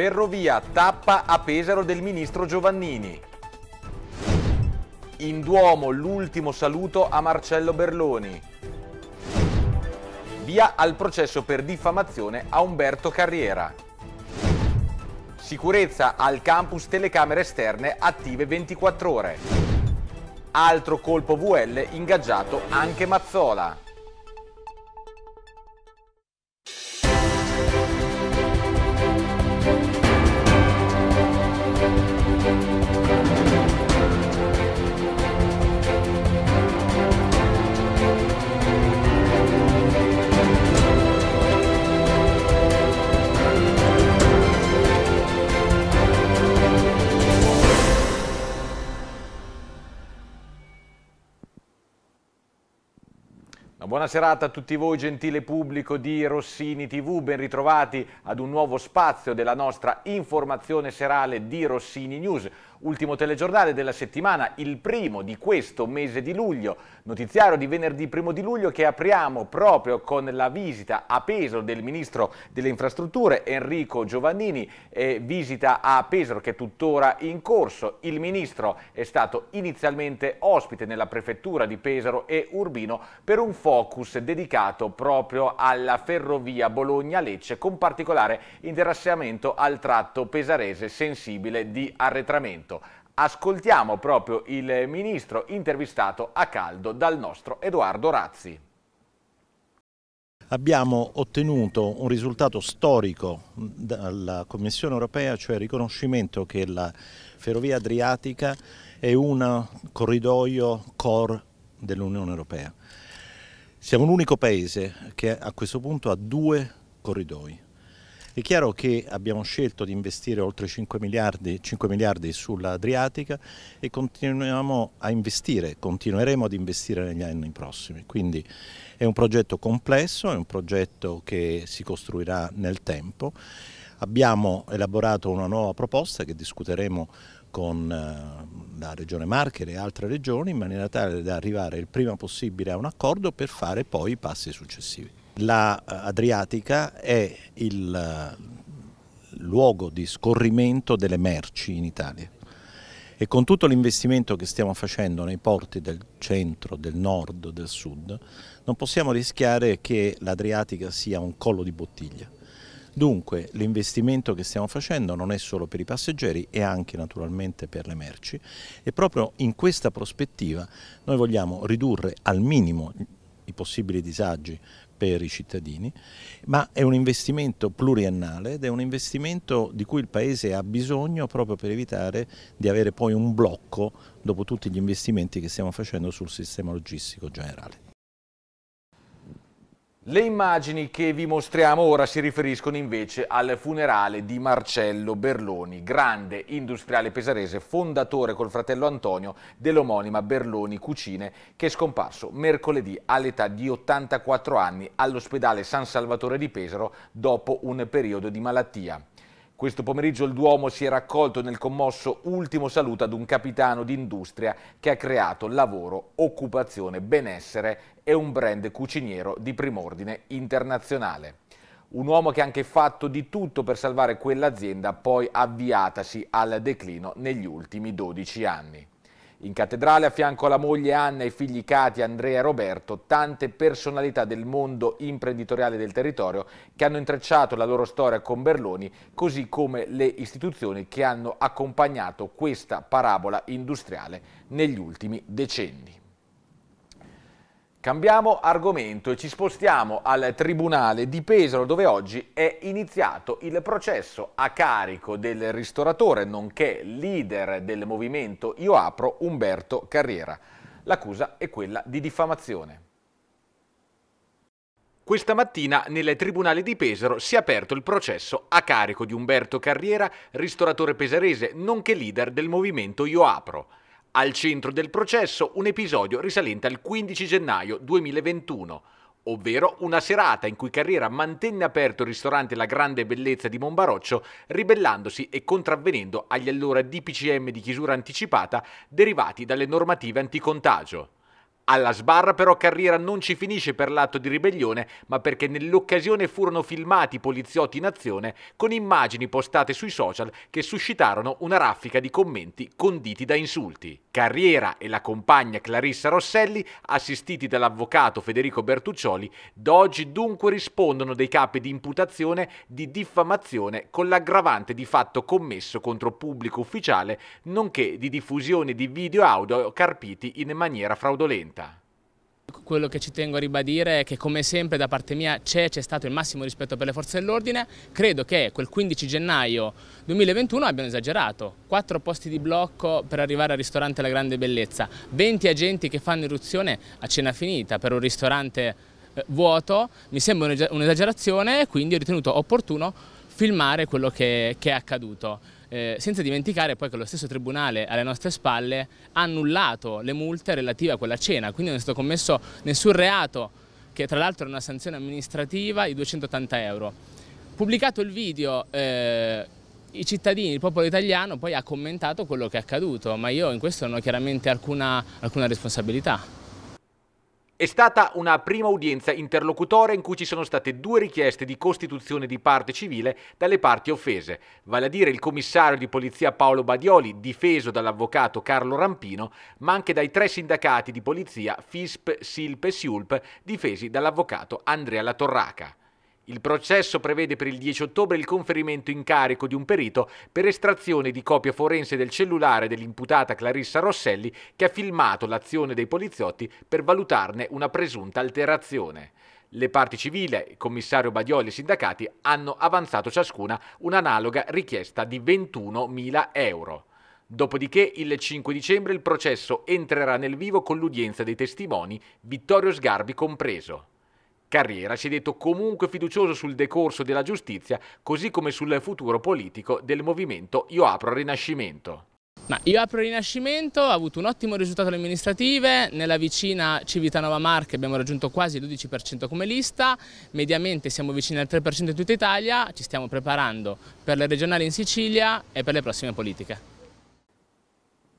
Ferrovia tappa a Pesaro del ministro Giovannini. In Duomo l'ultimo saluto a Marcello Berloni. Via al processo per diffamazione a Umberto Carriera. Sicurezza al campus telecamere esterne attive 24 ore. Altro colpo VL ingaggiato anche Mazzola. Buona serata a tutti voi gentile pubblico di Rossini TV, ben ritrovati ad un nuovo spazio della nostra informazione serale di Rossini News. Ultimo telegiornale della settimana, il primo di questo mese di luglio, notiziario di venerdì primo di luglio che apriamo proprio con la visita a Pesaro del Ministro delle Infrastrutture Enrico Giovannini, eh, visita a Pesaro che è tuttora in corso. Il Ministro è stato inizialmente ospite nella prefettura di Pesaro e Urbino per un focus dedicato proprio alla ferrovia Bologna-Lecce con particolare interessamento al tratto pesarese sensibile di arretramento argomento. Ascoltiamo proprio il ministro intervistato a caldo dal nostro Edoardo Razzi abbiamo ottenuto un risultato storico dalla Commissione europea, cioè il riconoscimento che la ferrovia adriatica è un corridoio core dell'Unione europea. Siamo l'unico paese che a questo punto ha due corridoi, è chiaro che abbiamo scelto di investire oltre 5 miliardi, 5 miliardi sull'Adriatica e continuiamo a investire, continueremo ad investire negli anni prossimi. Quindi è un progetto complesso, è un progetto che si costruirà nel tempo. Abbiamo elaborato una nuova proposta che discuteremo con eh, la Regione Marche e le altre regioni in maniera tale da arrivare il prima possibile a un accordo per fare poi i passi successivi la eh, Adriatica è il eh, luogo di scorrimento delle merci in Italia e con tutto l'investimento che stiamo facendo nei porti del centro, del nord, del sud, non possiamo rischiare che l'Adriatica sia un collo di bottiglia. Dunque l'investimento che stiamo facendo non è solo per i passeggeri è anche naturalmente per le merci e proprio in questa prospettiva noi vogliamo ridurre al minimo i possibili disagi per i cittadini, ma è un investimento pluriannale ed è un investimento di cui il Paese ha bisogno proprio per evitare di avere poi un blocco dopo tutti gli investimenti che stiamo facendo sul sistema logistico generale. Le immagini che vi mostriamo ora si riferiscono invece al funerale di Marcello Berloni, grande industriale pesarese, fondatore col fratello Antonio dell'omonima Berloni Cucine, che è scomparso mercoledì all'età di 84 anni all'ospedale San Salvatore di Pesaro dopo un periodo di malattia. Questo pomeriggio il Duomo si è raccolto nel commosso ultimo saluto ad un capitano d'industria che ha creato lavoro, occupazione, benessere e un brand cuciniero di prim'ordine internazionale. Un uomo che ha anche fatto di tutto per salvare quell'azienda poi avviatasi al declino negli ultimi 12 anni. In cattedrale, a fianco alla moglie Anna e ai figli Cati, Andrea e Roberto, tante personalità del mondo imprenditoriale del territorio che hanno intrecciato la loro storia con Berloni, così come le istituzioni che hanno accompagnato questa parabola industriale negli ultimi decenni. Cambiamo argomento e ci spostiamo al Tribunale di Pesaro dove oggi è iniziato il processo a carico del ristoratore nonché leader del movimento Io Apro Umberto Carriera. L'accusa è quella di diffamazione. Questa mattina nel Tribunale di Pesaro si è aperto il processo a carico di Umberto Carriera, ristoratore pesarese, nonché leader del movimento Io Apro. Al centro del processo un episodio risalente al 15 gennaio 2021, ovvero una serata in cui Carriera mantenne aperto il ristorante La Grande Bellezza di Monbaroccio, ribellandosi e contravvenendo agli allora DPCM di chiusura anticipata derivati dalle normative anticontagio alla sbarra però Carriera non ci finisce per l'atto di ribellione, ma perché nell'occasione furono filmati i poliziotti in azione con immagini postate sui social che suscitarono una raffica di commenti conditi da insulti. Carriera e la compagna Clarissa Rosselli, assistiti dall'avvocato Federico Bertuccioli, da oggi dunque rispondono dei capi di imputazione di diffamazione con l'aggravante di fatto commesso contro pubblico ufficiale, nonché di diffusione di video audio carpiti in maniera fraudolenta città. Quello che ci tengo a ribadire è che come sempre da parte mia c'è, c'è stato il massimo rispetto per le forze dell'ordine, credo che quel 15 gennaio 2021 abbiano esagerato, Quattro posti di blocco per arrivare al ristorante La Grande Bellezza, 20 agenti che fanno irruzione a cena finita per un ristorante eh, vuoto, mi sembra un'esagerazione e quindi ho ritenuto opportuno filmare quello che, che è accaduto. Eh, senza dimenticare poi che lo stesso tribunale alle nostre spalle ha annullato le multe relative a quella cena, quindi non è stato commesso nessun reato, che tra l'altro è una sanzione amministrativa di 280 euro. Pubblicato il video... Eh, i cittadini, il popolo italiano poi ha commentato quello che è accaduto, ma io in questo non ho chiaramente alcuna, alcuna responsabilità. È stata una prima udienza interlocutore in cui ci sono state due richieste di costituzione di parte civile dalle parti offese, vale a dire il commissario di polizia Paolo Badioli, difeso dall'avvocato Carlo Rampino, ma anche dai tre sindacati di polizia FISP, SILP e SIULP, difesi dall'avvocato Andrea Latorraca. Il processo prevede per il 10 ottobre il conferimento in carico di un perito per estrazione di copia forense del cellulare dell'imputata Clarissa Rosselli che ha filmato l'azione dei poliziotti per valutarne una presunta alterazione. Le parti civile, il commissario Badioli e i sindacati hanno avanzato ciascuna un'analoga richiesta di 21.000 euro. Dopodiché il 5 dicembre il processo entrerà nel vivo con l'udienza dei testimoni, Vittorio Sgarbi compreso carriera si è detto comunque fiducioso sul decorso della giustizia, così come sul futuro politico del movimento Io apro Rinascimento. Ma io apro Rinascimento, ho avuto un ottimo risultato alle amministrative, nella vicina Civitanova Marche abbiamo raggiunto quasi il 12% come lista, mediamente siamo vicini al 3% in tutta Italia, ci stiamo preparando per le regionali in Sicilia e per le prossime politiche.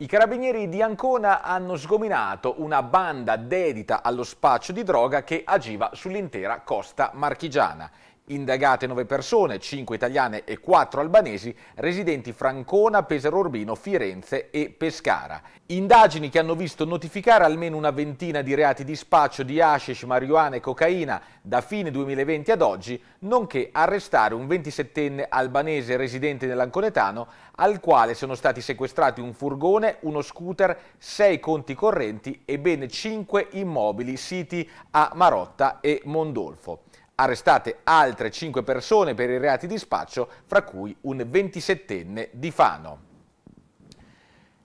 I carabinieri di Ancona hanno sgominato una banda dedita allo spaccio di droga che agiva sull'intera costa marchigiana. Indagate 9 persone, 5 italiane e 4 albanesi, residenti Francona, Pesaro Urbino, Firenze e Pescara. Indagini che hanno visto notificare almeno una ventina di reati di spaccio di hashish, marijuana e cocaina da fine 2020 ad oggi, nonché arrestare un 27enne albanese residente nell'Anconetano, al quale sono stati sequestrati un furgone, uno scooter, 6 conti correnti e ben 5 immobili siti a Marotta e Mondolfo arrestate altre 5 persone per i reati di spaccio, fra cui un 27enne di Fano.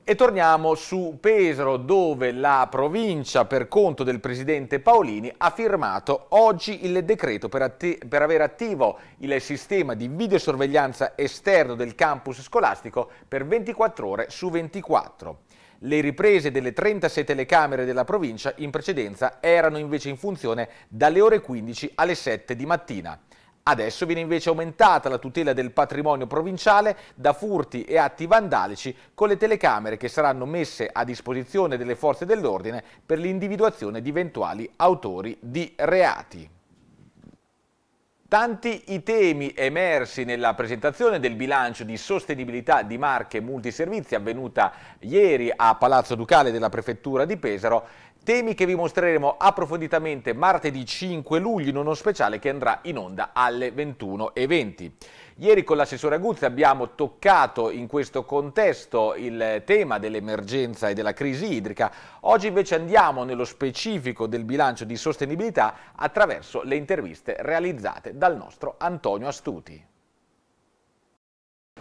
E torniamo su Pesaro dove la provincia per conto del presidente Paolini ha firmato oggi il decreto per, atti per avere attivo il sistema di videosorveglianza esterno del campus scolastico per 24 ore su 24. Le riprese delle 36 telecamere della provincia in precedenza erano invece in funzione dalle ore 15 alle 7 di mattina. Adesso viene invece aumentata la tutela del patrimonio provinciale da furti e atti vandalici con le telecamere che saranno messe a disposizione delle forze dell'ordine per l'individuazione di eventuali autori di reati. Tanti i temi emersi nella presentazione del bilancio di sostenibilità di marche multiservizi avvenuta ieri a Palazzo Ducale della Prefettura di Pesaro, temi che vi mostreremo approfonditamente martedì 5 luglio in uno speciale che andrà in onda alle 21.20. Ieri con l'assessore Aguzzi abbiamo toccato in questo contesto il tema dell'emergenza e della crisi idrica. Oggi invece andiamo nello specifico del bilancio di sostenibilità attraverso le interviste realizzate dal nostro Antonio Astuti.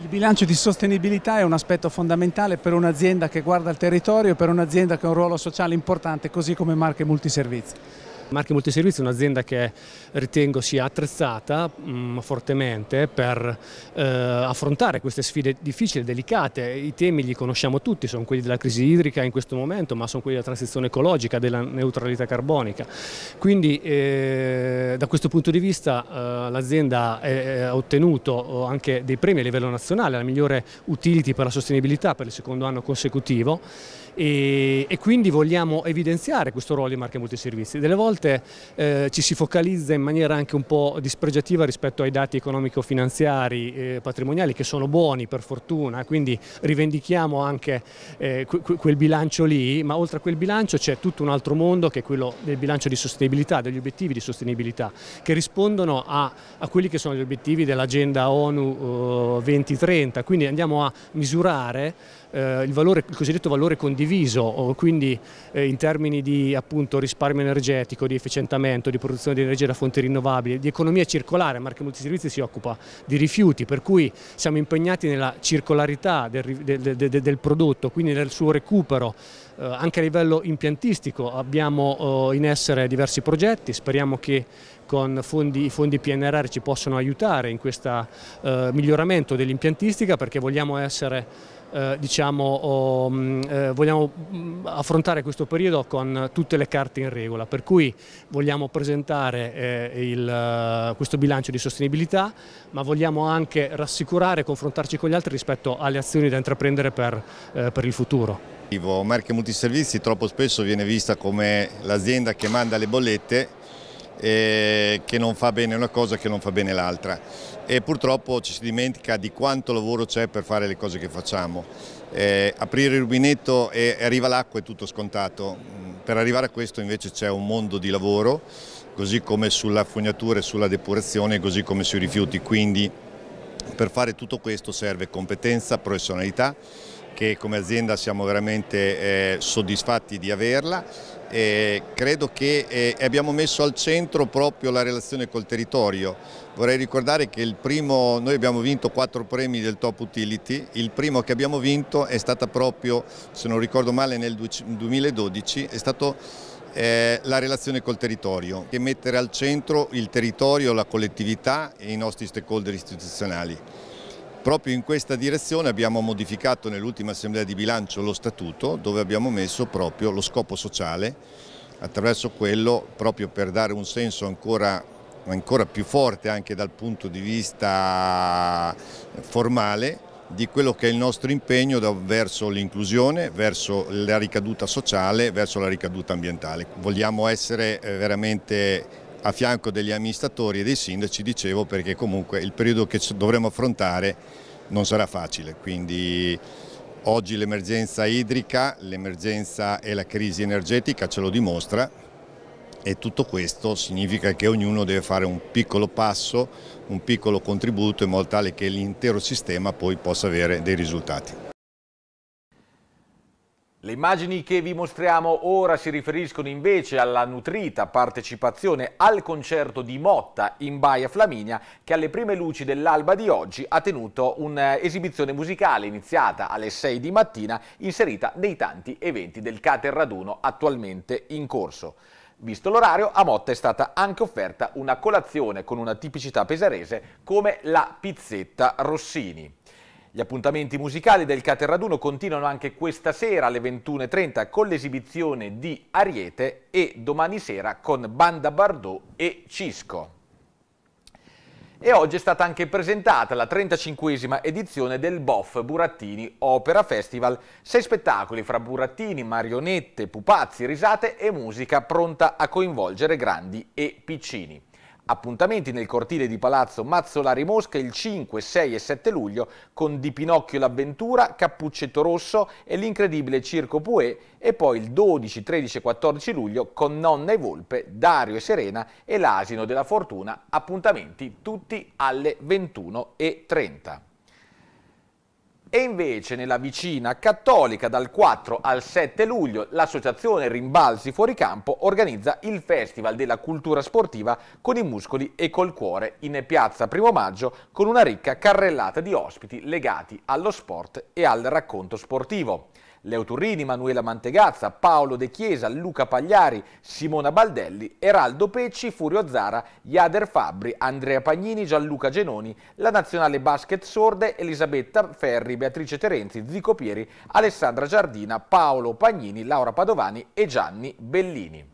Il bilancio di sostenibilità è un aspetto fondamentale per un'azienda che guarda il territorio e per un'azienda che ha un ruolo sociale importante, così come Marche Multiservizi. Marche Multiservizi è un'azienda che ritengo sia attrezzata mh, mm, fortemente per eh, affrontare queste sfide difficili, delicate, i temi li conosciamo tutti, sono quelli della crisi idrica in questo momento, ma sono quelli della transizione ecologica, della neutralità carbonica. Quindi eh, da questo punto di vista eh, l'azienda ha ottenuto eh, anche dei premi a livello nazionale, la migliore utility per la sostenibilità per il secondo anno consecutivo e, e, quindi vogliamo evidenziare questo ruolo di marche multiservizi. Delle volte eh, ci si focalizza in maniera anche un po' dispregiativa rispetto ai dati economico-finanziari eh, patrimoniali che sono buoni per fortuna, quindi rivendichiamo anche eh, quel bilancio lì, ma oltre a quel bilancio c'è tutto un altro mondo che è quello del bilancio di sostenibilità, degli obiettivi di sostenibilità che rispondono a, a quelli che sono gli obiettivi dell'agenda ONU 2030, eh, quindi andiamo a misurare eh, il, valore, il, cosiddetto valore condiviso, quindi eh, in termini di appunto, risparmio energetico, di efficientamento, di produzione di energia da fonti rinnovabili, di economia circolare, Marche Multiservizi si occupa di rifiuti, per cui siamo impegnati nella circolarità del, del, del, del prodotto, quindi nel suo recupero. Eh, anche a livello impiantistico abbiamo in essere diversi progetti, speriamo che con i fondi PNRR ci possano aiutare in questo miglioramento dell'impiantistica perché vogliamo essere eh, diciamo, oh, mm, eh, vogliamo mm, affrontare questo periodo con tutte le carte in regola, per cui vogliamo presentare eh, il, eh, questo bilancio di sostenibilità, ma vogliamo anche rassicurare e confrontarci con gli altri rispetto alle azioni da intraprendere per, eh, per il futuro. Marche Multiservizi troppo spesso viene vista come l'azienda che manda le bollette eh, che non fa bene una cosa che non fa bene l'altra e purtroppo ci si dimentica di quanto lavoro c'è per fare le cose che facciamo. Eh, aprire il rubinetto e arriva l'acqua è tutto scontato, mm, per arrivare a questo invece c'è un mondo di lavoro, così come sulla fognatura e sulla depurazione, così come sui rifiuti, quindi per fare tutto questo serve competenza, professionalità, che come azienda siamo veramente eh, soddisfatti di averla eh, credo che eh, abbiamo messo al centro proprio la relazione col territorio. Vorrei ricordare che il primo, noi abbiamo vinto quattro premi del Top Utility, il primo che abbiamo vinto è stato proprio, se non ricordo male, nel 2012, è stato eh, la relazione col territorio, che mettere al centro il territorio, la collettività e i nostri stakeholder istituzionali. Proprio in questa direzione abbiamo modificato nell'ultima assemblea di bilancio lo statuto dove abbiamo messo proprio lo scopo sociale attraverso quello proprio per dare un senso ancora, ancora più forte anche dal punto di vista formale di quello che è il nostro impegno verso l'inclusione, verso la ricaduta sociale, verso la ricaduta ambientale. Vogliamo essere eh, veramente a fianco degli amministratori e dei sindaci, dicevo, perché comunque il periodo che dovremo affrontare non sarà facile, quindi oggi l'emergenza idrica, l'emergenza e la crisi energetica ce lo dimostra e tutto questo significa che ognuno deve fare un piccolo passo, un piccolo contributo in modo tale che l'intero sistema poi possa avere dei risultati. Le immagini che vi mostriamo ora si riferiscono invece alla nutrita partecipazione al concerto di Motta in Baia Flaminia che alle prime luci dell'alba di oggi ha tenuto un'esibizione musicale iniziata alle 6 di mattina inserita nei tanti eventi del Cater Raduno attualmente in corso. Visto l'orario, a Motta è stata anche offerta una colazione con una tipicità pesarese come la pizzetta Rossini. Gli appuntamenti musicali del Caterraduno continuano anche questa sera alle 21.30 con l'esibizione di Ariete e domani sera con Banda Bardot e Cisco. E oggi è stata anche presentata la 35esima edizione del BOF Burattini Opera Festival. Sei spettacoli fra burattini, marionette, pupazzi, risate e musica pronta a coinvolgere grandi e piccini. Appuntamenti nel cortile di Palazzo Mazzolari Mosca il 5, 6 e 7 luglio con Di Pinocchio l'avventura, Cappuccetto Rosso e l'incredibile Circo Puè e poi il 12, 13 e 14 luglio con Nonna e Volpe, Dario e Serena e l'Asino della Fortuna, appuntamenti tutti alle 21.30. E invece nella vicina cattolica dal 4 al 7 luglio l'associazione Rimbalzi Fuoricampo organizza il Festival della Cultura Sportiva con i muscoli e col cuore in piazza Primo Maggio con una ricca carrellata di ospiti legati allo sport e al racconto sportivo. Leo Turrini, Manuela Mantegazza, Paolo De Chiesa, Luca Pagliari, Simona Baldelli, Eraldo Pecci, Furio Zara, Iader Fabri, Andrea Pagnini, Gianluca Genoni, la nazionale basket sorde, Elisabetta Ferri, Beatrice Terenzi, Zico Pieri, Alessandra Giardina, Paolo Pagnini, Laura Padovani e Gianni Bellini.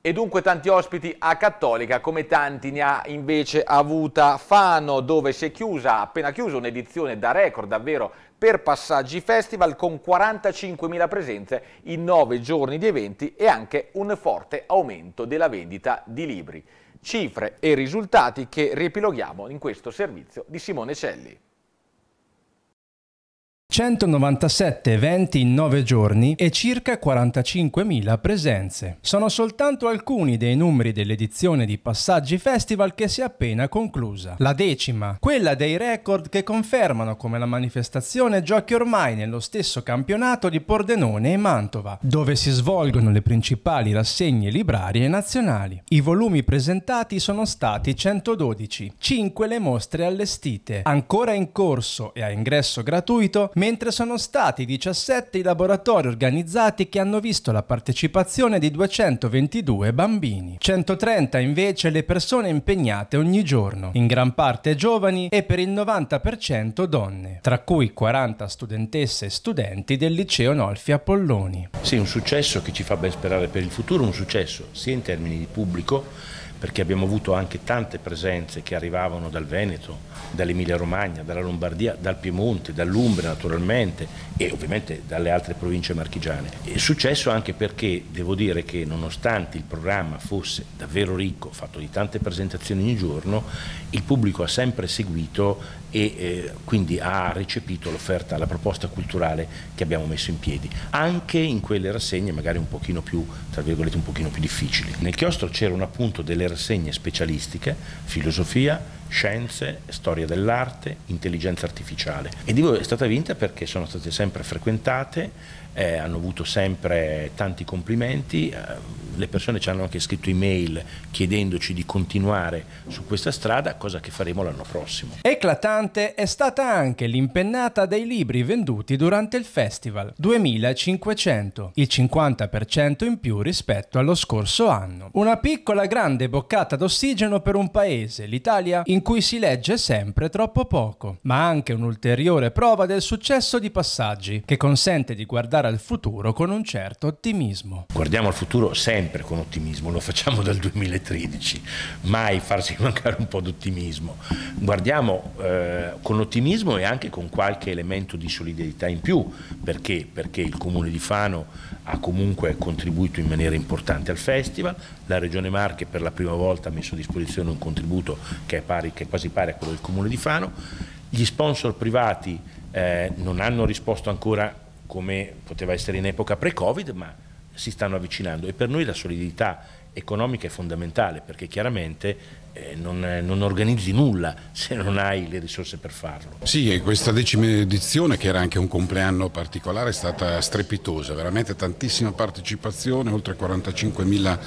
E dunque tanti ospiti a Cattolica, come tanti ne ha invece avuta Fano, dove si è chiusa, appena chiusa, un'edizione da record davvero per Passaggi Festival con 45.000 presenze in 9 giorni di eventi e anche un forte aumento della vendita di libri. Cifre e risultati che riepiloghiamo in questo servizio di Simone Celli. 197 eventi in 9 giorni e circa 45.000 presenze. Sono soltanto alcuni dei numeri dell'edizione di Passaggi Festival che si è appena conclusa. La decima, quella dei record che confermano come la manifestazione giochi ormai nello stesso campionato di Pordenone e Mantova, dove si svolgono le principali rassegne librarie nazionali. I volumi presentati sono stati 112, 5 le mostre allestite, ancora in corso e a ingresso gratuito mentre sono stati 17 i laboratori organizzati che hanno visto la partecipazione di 222 bambini. 130 invece le persone impegnate ogni giorno, in gran parte giovani e per il 90% donne, tra cui 40 studentesse e studenti del liceo Nolfi Apolloni. Sì, un successo che ci fa ben sperare per il futuro, un successo sia in termini di pubblico perché abbiamo avuto anche tante presenze che arrivavano dal Veneto, dall'Emilia Romagna, dalla Lombardia, dal Piemonte, dall'Umbria naturalmente e ovviamente dalle altre province marchigiane. È successo anche perché devo dire che nonostante il programma fosse davvero ricco, fatto di tante presentazioni ogni giorno, il pubblico ha sempre seguito e eh, quindi ha recepito l'offerta, la proposta culturale che abbiamo messo in piedi, anche in quelle rassegne magari un pochino più, tra virgolette, un pochino più difficili. Nel chiostro c'era un appunto delle per specialistiche, filosofia, scienze, storia dell'arte, intelligenza artificiale. E dico è stata vinta perché sono state sempre frequentate, eh, hanno avuto sempre tanti complimenti, eh, le persone ci hanno anche scritto email chiedendoci di continuare su questa strada, cosa che faremo l'anno prossimo. Eclatante è stata anche l'impennata dei libri venduti durante il festival, 2500, il 50% in più rispetto allo scorso anno. Una piccola grande boccata d'ossigeno per un paese, l'Italia, in in cui si legge sempre troppo poco, ma anche un'ulteriore prova del successo di Passaggi, che consente di guardare al futuro con un certo ottimismo. Guardiamo al futuro sempre con ottimismo, lo facciamo dal 2013, mai farsi mancare un po' d'ottimismo. Guardiamo eh, con ottimismo e anche con qualche elemento di solidarietà in più, perché? Perché il comune di Fano ha comunque contribuito in maniera importante al festival, la Regione Marche per la prima volta ha messo a disposizione un contributo che è, pari, che è quasi pari a quello del Comune di Fano, gli sponsor privati eh, non hanno risposto ancora come poteva essere in epoca pre-Covid, ma si stanno avvicinando e per noi la solidità economica è fondamentale perché chiaramente eh, non, eh, non, organizzi nulla se non hai le risorse per farlo. Sì, e questa decima edizione, che era anche un compleanno particolare, è stata strepitosa, veramente tantissima partecipazione, oltre 45.000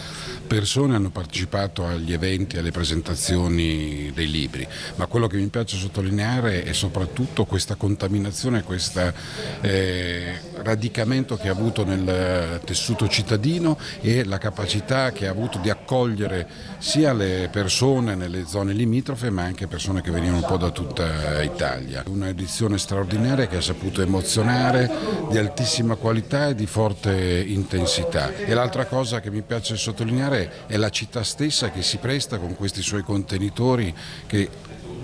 persone hanno partecipato agli eventi, alle presentazioni dei libri, ma quello che mi piace sottolineare è soprattutto questa contaminazione, questo eh, radicamento che ha avuto nel tessuto cittadino e la capacità che ha avuto di accogliere sia le persone, Leone, nelle zone limitrofe, ma anche persone che venivano un po' da tutta Italia. Un'edizione straordinaria che ha saputo emozionare, di altissima qualità e di forte intensità. E l'altra cosa che mi piace sottolineare è la città stessa che si presta con questi suoi contenitori che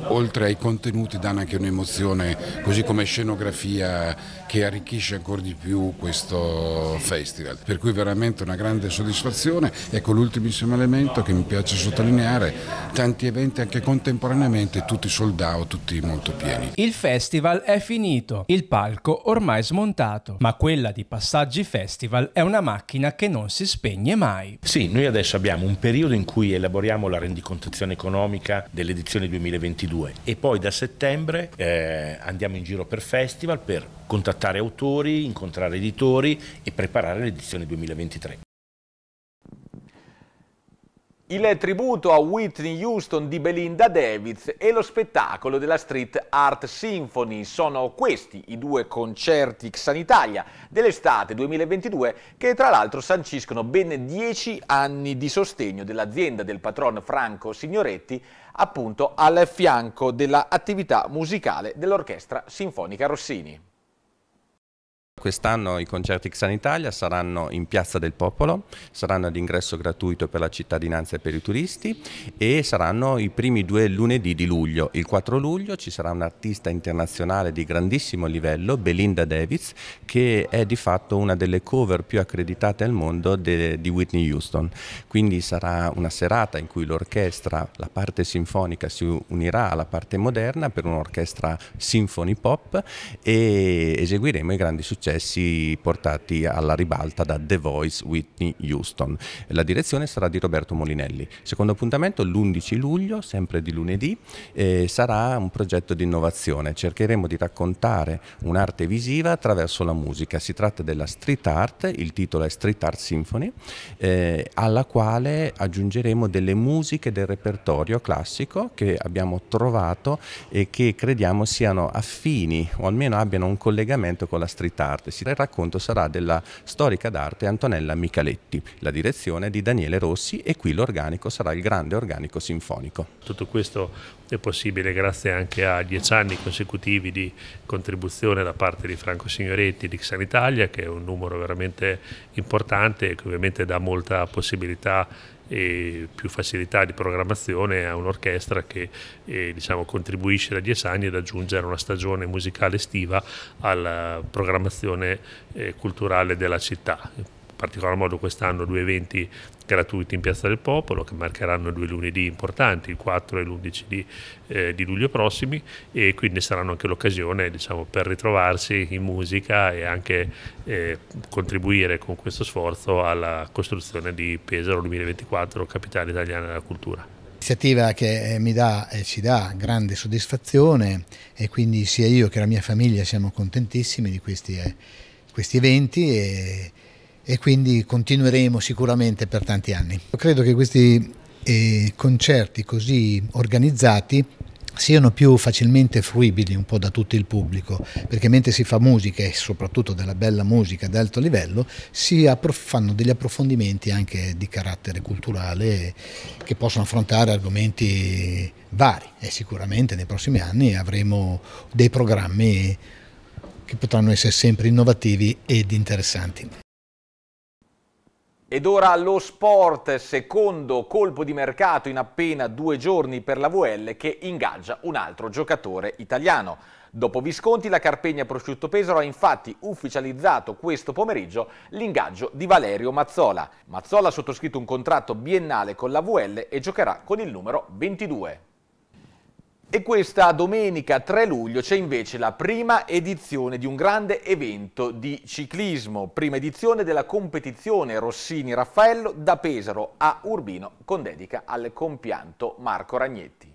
oltre ai contenuti danno anche un'emozione, così come scenografia che arricchisce ancora di più questo festival. Per cui veramente una grande soddisfazione. Ecco l'ultimissimo elemento che mi piace sottolineare, tanti eventi anche contemporaneamente, tutti sold out, tutti molto pieni. Il festival è finito, il palco ormai smontato, ma quella di Passaggi Festival è una macchina che non si spegne mai. Sì, noi adesso abbiamo un periodo in cui elaboriamo la rendicontazione economica dell'edizione 2022 e poi da settembre eh, andiamo in giro per festival per contattare autori, incontrare editori e preparare l'edizione 2023. Il tributo a Whitney Houston di Belinda Davids e lo spettacolo della Street Art Symphony sono questi i due concerti Xanitalia dell'estate 2022 che tra l'altro sanciscono ben 10 anni di sostegno dell'azienda del patron Franco Signoretti appunto al fianco dell'attività musicale dell'Orchestra Sinfonica Rossini. Quest'anno i concerti Xan Italia saranno in Piazza del Popolo, saranno ad ingresso gratuito per la cittadinanza e per i turisti e saranno i primi due lunedì di luglio. Il 4 luglio ci sarà un'artista internazionale di grandissimo livello, Belinda Davis, che è di fatto una delle cover più accreditate al mondo di Whitney Houston. Quindi sarà una serata in cui l'orchestra, la parte sinfonica si unirà alla parte moderna per un'orchestra symphony pop e eseguiremo i grandi successi successi portati alla ribalta da The Voice Whitney Houston. La direzione sarà di Roberto Molinelli. Secondo appuntamento l'11 luglio, sempre di lunedì, eh, sarà un progetto di innovazione. Cercheremo di raccontare un'arte visiva attraverso la musica. Si tratta della street art, il titolo è Street Art Symphony, eh, alla quale aggiungeremo delle musiche del repertorio classico che abbiamo trovato e che crediamo siano affini o almeno abbiano un collegamento con la street art d'arte. Il racconto sarà della storica d'arte Antonella Michaletti, la direzione di Daniele Rossi e qui l'organico sarà il grande organico sinfonico. Tutto questo è possibile grazie anche a dieci anni consecutivi di contribuzione da parte di Franco Signoretti di Xan Italia, che è un numero veramente importante e che ovviamente dà molta possibilità e più facilità di programmazione a un'orchestra che eh, diciamo, contribuisce da dieci anni ad aggiungere una stagione musicale estiva alla programmazione eh, culturale della città particolar modo quest'anno due eventi gratuiti in Piazza del Popolo che marcheranno due lunedì importanti, il 4 e l'11 di, eh, di, luglio prossimi e quindi saranno anche l'occasione diciamo, per ritrovarsi in musica e anche eh, contribuire con questo sforzo alla costruzione di Pesaro 2024, capitale italiana della cultura iniziativa che eh, mi dà e eh, ci dà grande soddisfazione e quindi sia io che la mia famiglia siamo contentissimi di questi, eh, questi eventi e quindi continueremo sicuramente per tanti anni. Io credo che questi eh, concerti così organizzati siano più facilmente fruibili un po' da tutto il pubblico, perché mentre si fa musica e soprattutto della bella musica ad alto livello, si fanno degli approfondimenti anche di carattere culturale che possono affrontare argomenti vari e sicuramente nei prossimi anni avremo dei programmi che potranno essere sempre innovativi ed interessanti. Ed ora lo sport, secondo colpo di mercato in appena due giorni per la VL che ingaggia un altro giocatore italiano. Dopo Visconti, la Carpegna Prosciutto Pesaro ha infatti ufficializzato questo pomeriggio l'ingaggio di Valerio Mazzola. Mazzola ha sottoscritto un contratto biennale con la VL e giocherà con il numero 22. E questa domenica 3 luglio c'è invece la prima edizione di un grande evento di ciclismo, prima edizione della competizione Rossini Raffaello da Pesaro a Urbino con dedica al compianto Marco Ragnetti.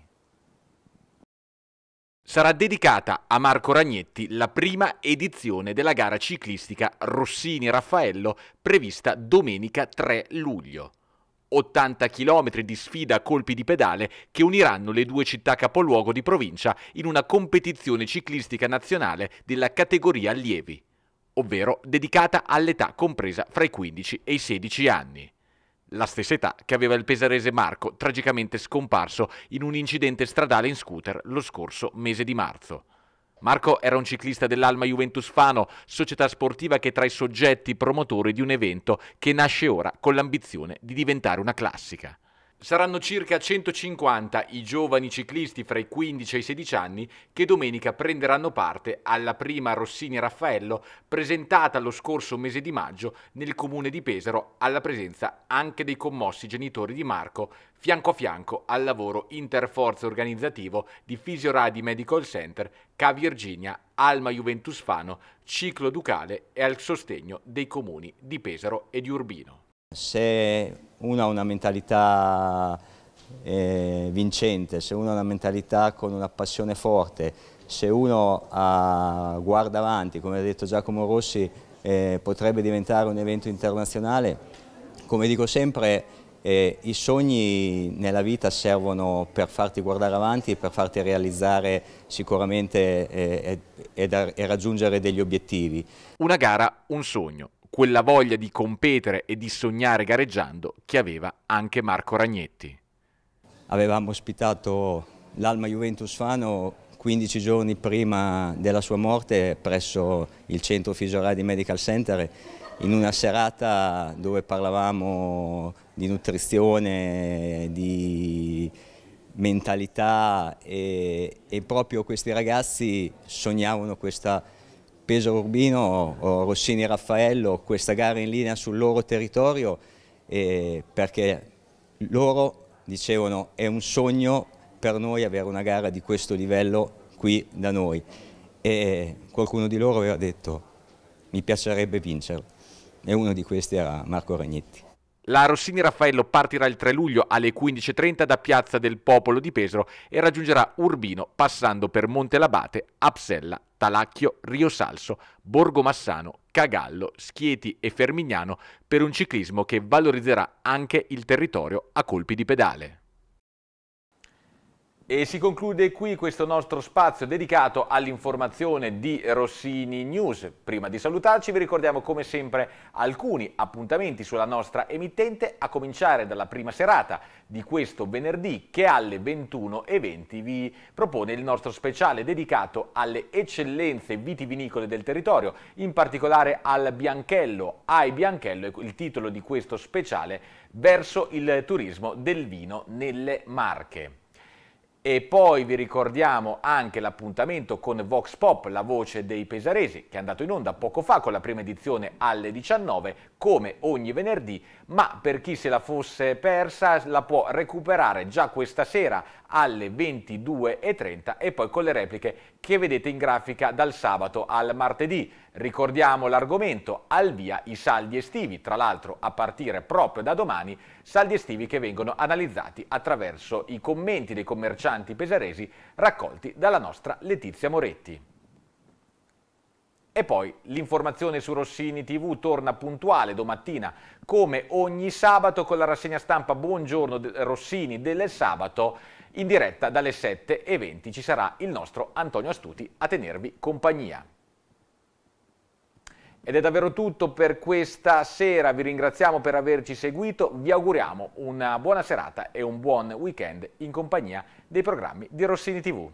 Sarà dedicata a Marco Ragnetti la prima edizione della gara ciclistica Rossini Raffaello prevista domenica 3 luglio. 80 km di sfida a colpi di pedale che uniranno le due città capoluogo di provincia in una competizione ciclistica nazionale della categoria allievi, ovvero dedicata all'età compresa fra i 15 e i 16 anni. La stessa età che aveva il pesarese Marco, tragicamente scomparso in un incidente stradale in scooter lo scorso mese di marzo. Marco era un ciclista dell'Alma Juventus Fano, società sportiva che è tra i soggetti promotori di un evento che nasce ora con l'ambizione di diventare una classica. Saranno circa 150 i giovani ciclisti fra i 15 e i 16 anni che domenica prenderanno parte alla prima Rossini Raffaello presentata lo scorso mese di maggio nel comune di Pesaro alla presenza anche dei commossi genitori di Marco fianco a fianco al lavoro interforze organizzativo di Fisioradi Medical Center, Ca Virginia, Alma Juventus Fano, Ciclo Ducale e al sostegno dei comuni di Pesaro e di Urbino. Se uno ha una mentalità eh, vincente, se uno ha una mentalità con una passione forte, se uno ha, ah, guarda avanti, come ha detto Giacomo Rossi, eh, potrebbe diventare un evento internazionale. Come dico sempre, eh, i sogni nella vita servono per farti guardare avanti, e per farti realizzare sicuramente eh, e, e, e raggiungere degli obiettivi. Una gara, un sogno quella voglia di competere e di sognare gareggiando che aveva anche Marco Ragnetti. Avevamo ospitato l'Alma Juventus Fano 15 giorni prima della sua morte presso il centro Fisiorai di Medical Center in una serata dove parlavamo di nutrizione, di mentalità e, e proprio questi ragazzi sognavano questa Pesaro Urbino o Rossini Raffaello questa gara in linea sul loro territorio eh, perché loro dicevano è un sogno per noi avere una gara di questo livello qui da noi e qualcuno di loro aveva detto mi piacerebbe vincere e uno di questi era Marco Ragnetti. La Rossini Raffaello partirà il 3 luglio alle 15.30 da Piazza del Popolo di Pesaro e raggiungerà Urbino passando per Monte Labate, Apsella Talacchio, Riosalso, Borgomassano, Cagallo, Schieti e Fermignano per un ciclismo che valorizzerà anche il territorio a colpi di pedale. E si conclude qui questo nostro spazio dedicato all'informazione di Rossini News. Prima di salutarci vi ricordiamo come sempre alcuni appuntamenti sulla nostra emittente a cominciare dalla prima serata di questo venerdì che alle 21.20 vi propone il nostro speciale dedicato alle eccellenze vitivinicole del territorio, in particolare al Bianchello, ai Bianchello, il titolo di questo speciale, verso il turismo del vino nelle Marche. E poi vi ricordiamo anche l'appuntamento con Vox Pop, la voce dei pesaresi, che è andato in onda poco fa con la prima edizione alle 19 come ogni venerdì, ma per chi se la fosse persa la può recuperare già questa sera alle 22.30 e poi con le repliche che vedete in grafica dal sabato al martedì. Ricordiamo l'argomento, al via i saldi estivi, tra l'altro a partire proprio da domani, saldi estivi che vengono analizzati attraverso i commenti dei commercianti pesaresi raccolti dalla nostra Letizia Moretti. E poi l'informazione su Rossini TV torna puntuale domattina, come ogni sabato con la rassegna stampa Buongiorno Rossini del sabato, in diretta dalle 7.20 ci sarà il nostro Antonio Astuti a tenervi compagnia. Ed è davvero tutto per questa sera, vi ringraziamo per averci seguito, vi auguriamo una buona serata e un buon weekend in compagnia dei programmi di Rossini TV.